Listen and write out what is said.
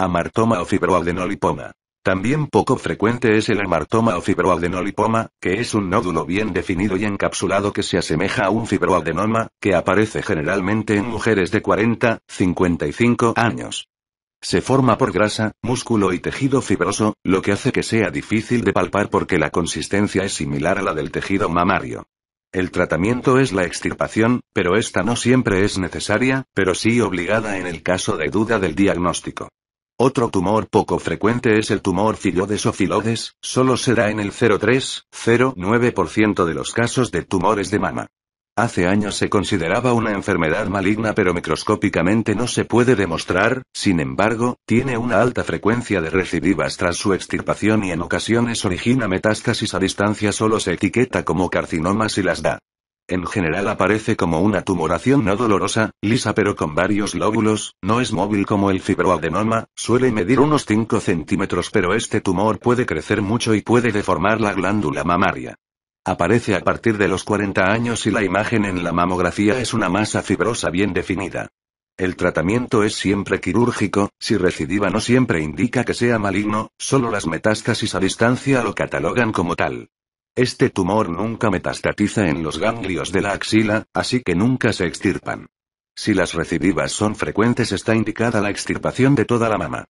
amartoma o fibroadenolipoma. También poco frecuente es el amartoma o fibroadenolipoma, que es un nódulo bien definido y encapsulado que se asemeja a un fibroadenoma, que aparece generalmente en mujeres de 40, 55 años. Se forma por grasa, músculo y tejido fibroso, lo que hace que sea difícil de palpar porque la consistencia es similar a la del tejido mamario. El tratamiento es la extirpación, pero esta no siempre es necesaria, pero sí obligada en el caso de duda del diagnóstico. Otro tumor poco frecuente es el tumor filodes o filodes, solo se da en el 0,3-0,9% de los casos de tumores de mama. Hace años se consideraba una enfermedad maligna pero microscópicamente no se puede demostrar, sin embargo, tiene una alta frecuencia de recidivas tras su extirpación y en ocasiones origina metástasis a distancia solo se etiqueta como carcinoma si las da. En general aparece como una tumoración no dolorosa, lisa pero con varios lóbulos, no es móvil como el fibroadenoma, suele medir unos 5 centímetros pero este tumor puede crecer mucho y puede deformar la glándula mamaria. Aparece a partir de los 40 años y la imagen en la mamografía es una masa fibrosa bien definida. El tratamiento es siempre quirúrgico, si recidiva no siempre indica que sea maligno, solo las metástasis a distancia lo catalogan como tal. Este tumor nunca metastatiza en los ganglios de la axila, así que nunca se extirpan. Si las recidivas son frecuentes está indicada la extirpación de toda la mama.